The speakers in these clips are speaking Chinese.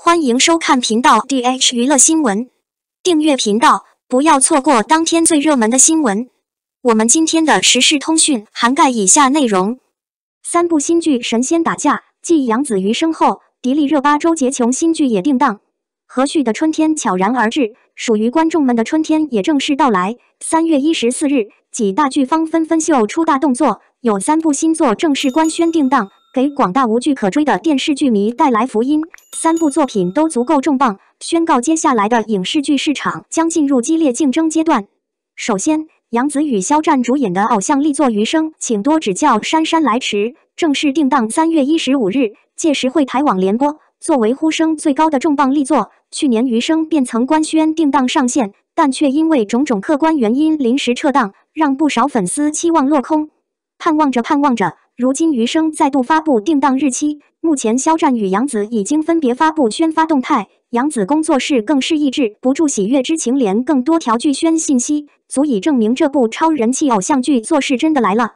欢迎收看频道 DH 娱乐新闻，订阅频道，不要错过当天最热门的新闻。我们今天的时事通讯涵盖以下内容：三部新剧神仙打架，继《杨紫余生》后，迪丽热巴、周杰琼新剧也定档。和煦的春天悄然而至，属于观众们的春天也正式到来。三月一十四日，几大剧方纷纷秀出大动作，有三部新作正式官宣定档。给广大无剧可追的电视剧迷带来福音，三部作品都足够重磅，宣告接下来的影视剧市场将进入激烈竞争阶段。首先，杨紫与肖战主演的偶像力作《余生，请多指教》姗姗来迟，正式定档三月一十五日，届时会台网联播。作为呼声最高的重磅力作，去年《余生》便曾官宣定档上线，但却因为种种客观原因临时撤档，让不少粉丝期望落空。盼望着，盼望着。如今《余生》再度发布定档日期，目前肖战与杨紫已经分别发布宣发动态，杨紫工作室更是抑制不住喜悦之情，连更多条剧宣信息，足以证明这部超人气偶像剧做事真的来了。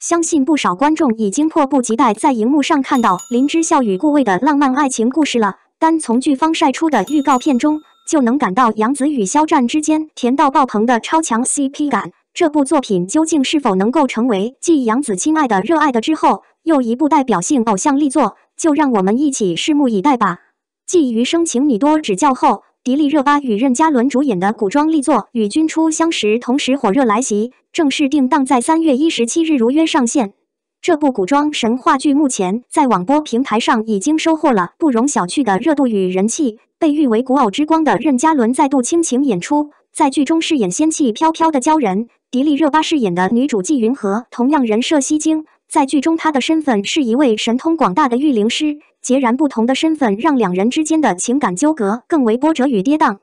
相信不少观众已经迫不及待在荧幕上看到林之校与顾魏的浪漫爱情故事了。单从剧方晒出的预告片中，就能感到杨紫与肖战之间甜到爆棚的超强 CP 感。这部作品究竟是否能够成为继杨紫《亲爱的热爱的》之后又一部代表性偶像力作？就让我们一起拭目以待吧。继《余生，请你多指教》后，迪丽热巴与任嘉伦主演的古装力作《与君初相识》同时火热来袭，正式定档在三月一十七日如约上线。这部古装神话剧目前在网播平台上已经收获了不容小觑的热度与人气，被誉为“古偶之光”的任嘉伦再度倾情演出。在剧中饰演仙气飘飘的鲛人，迪丽热巴饰演的女主纪云禾，同样人设吸睛。在剧中，她的身份是一位神通广大的御灵师，截然不同的身份让两人之间的情感纠葛更为波折与跌宕。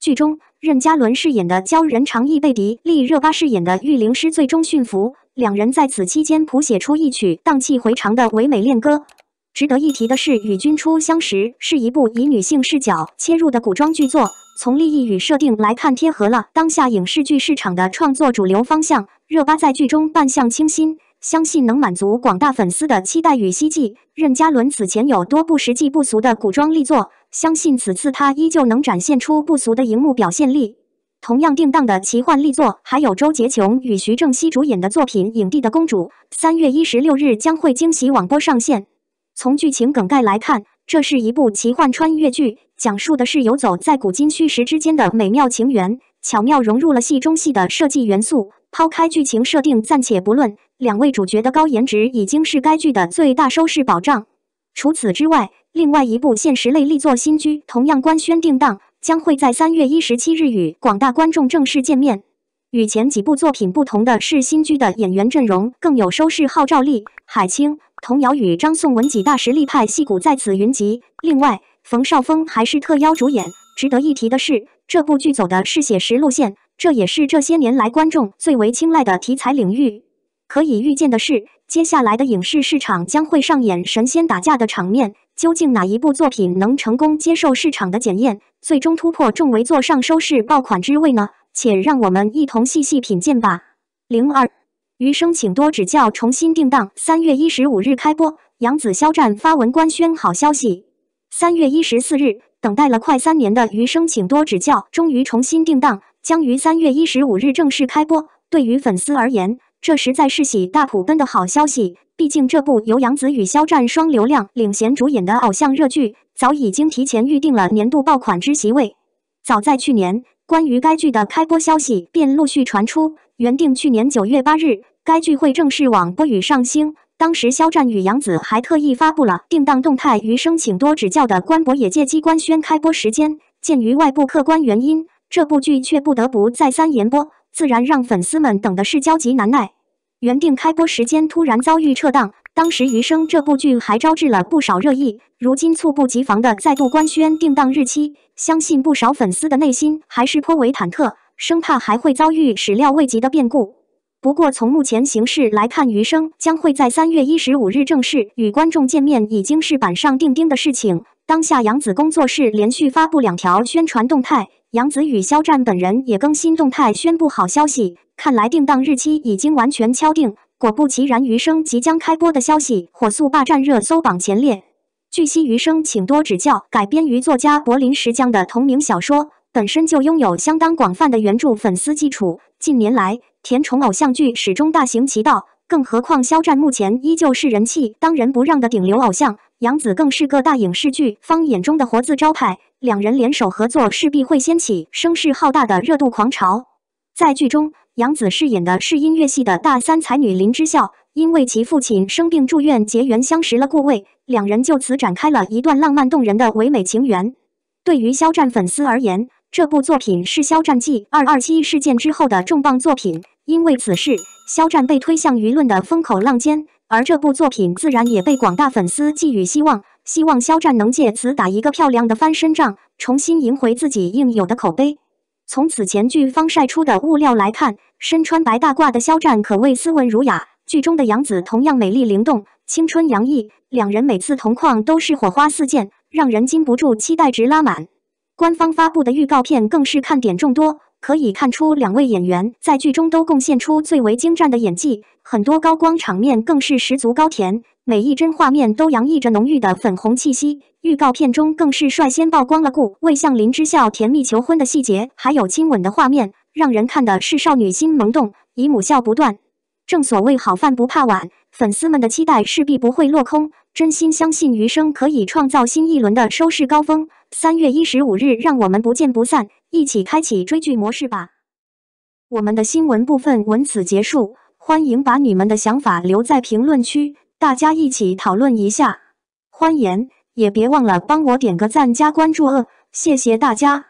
剧中，任嘉伦饰演的鲛人长意被迪丽热巴饰演的御灵师最终驯服，两人在此期间谱写出一曲荡气回肠的唯美恋歌。值得一提的是，《与君初相识》是一部以女性视角切入的古装剧作，从立意与设定来看，贴合了当下影视剧市场的创作主流方向。热巴在剧中扮相清新，相信能满足广大粉丝的期待与希冀。任嘉伦此前有多部实际不俗的古装力作，相信此次他依旧能展现出不俗的荧幕表现力。同样定档的奇幻力作还有周杰琼与徐正溪主演的作品《影帝的公主》，三月一十六日将会惊喜网播上线。从剧情梗概来看，这是一部奇幻穿越剧，讲述的是游走在古今虚实之间的美妙情缘，巧妙融入了戏中戏的设计元素。抛开剧情设定暂且不论，两位主角的高颜值已经是该剧的最大收视保障。除此之外，另外一部现实类力作《新居》同样官宣定档，将会在三月一十七日与广大观众正式见面。与前几部作品不同的是，《新居》的演员阵容更有收视号召力，海清。童瑶与张颂文几大实力派戏骨在此云集。另外，冯绍峰还是特邀主演。值得一提的是，这部剧走的是写实路线，这也是这些年来观众最为青睐的题材领域。可以预见的是，接下来的影视市场将会上演神仙打架的场面。究竟哪一部作品能成功接受市场的检验，最终突破众围坐上收视爆款之位呢？且让我们一同细细品鉴吧。零二。《余生，请多指教》重新定档，三月一十五日开播。杨紫、肖战发文官宣好消息。三月一十四日，等待了快三年的《余生，请多指教》终于重新定档，将于三月一十五日正式开播。对于粉丝而言，这实在是喜大普奔的好消息。毕竟这部由杨紫与肖战双流量领衔主演的偶像热剧，早已经提前预定了年度爆款之席位。早在去年，关于该剧的开播消息便陆续传出。原定去年九月八日，该剧会正式网播与上星。当时，肖战与杨紫还特意发布了定档动态，余生请多指教的官博也借机官宣开播时间。鉴于外部客观原因，这部剧却不得不再三延播，自然让粉丝们等的是焦急难耐。原定开播时间突然遭遇撤档，当时《余生》这部剧还招致了不少热议。如今猝不及防的再度官宣定档日期，相信不少粉丝的内心还是颇为忐忑。生怕还会遭遇始料未及的变故。不过从目前形势来看，《余生》将会在三月一十五日正式与观众见面，已经是板上钉钉的事情。当下，杨子工作室连续发布两条宣传动态，杨子与肖战本人也更新动态宣布好消息。看来定档日期已经完全敲定。果不其然，《余生》即将开播的消息火速霸占热搜榜前列。据悉，《余生，请多指教》改编于作家柏林石匠的同名小说。本身就拥有相当广泛的原著粉丝基础。近年来，甜宠偶像剧始终大行其道，更何况肖战目前依旧是人气当仁不让的顶流偶像，杨紫更是各大影视剧方眼中的活字招牌。两人联手合作势必会掀起声势浩大的热度狂潮。在剧中，杨紫饰演的是音乐系的大三才女林之校，因为其父亲生病住院结缘相识了顾魏，两人就此展开了一段浪漫动人的唯美情缘。对于肖战粉丝而言，这部作品是肖战继“二二七事件”之后的重磅作品。因为此事，肖战被推向舆论的风口浪尖，而这部作品自然也被广大粉丝寄予希望，希望肖战能借此打一个漂亮的翻身仗，重新赢回自己应有的口碑。从此前剧方晒出的物料来看，身穿白大褂的肖战可谓斯文儒雅，剧中的杨紫同样美丽灵动、青春洋溢，两人每次同框都是火花四溅，让人禁不住期待值拉满。官方发布的预告片更是看点众多，可以看出两位演员在剧中都贡献出最为精湛的演技，很多高光场面更是十足高甜，每一帧画面都洋溢着浓郁的粉红气息。预告片中更是率先曝光了顾魏向林之孝甜蜜求婚的细节，还有亲吻的画面，让人看的是少女心萌动，姨母笑不断。正所谓好饭不怕晚，粉丝们的期待势必不会落空，真心相信余生可以创造新一轮的收视高峰。三月一十五日，让我们不见不散，一起开启追剧模式吧！我们的新闻部分文此结束，欢迎把你们的想法留在评论区，大家一起讨论一下。欢迎，也别忘了帮我点个赞加关注哦，谢谢大家！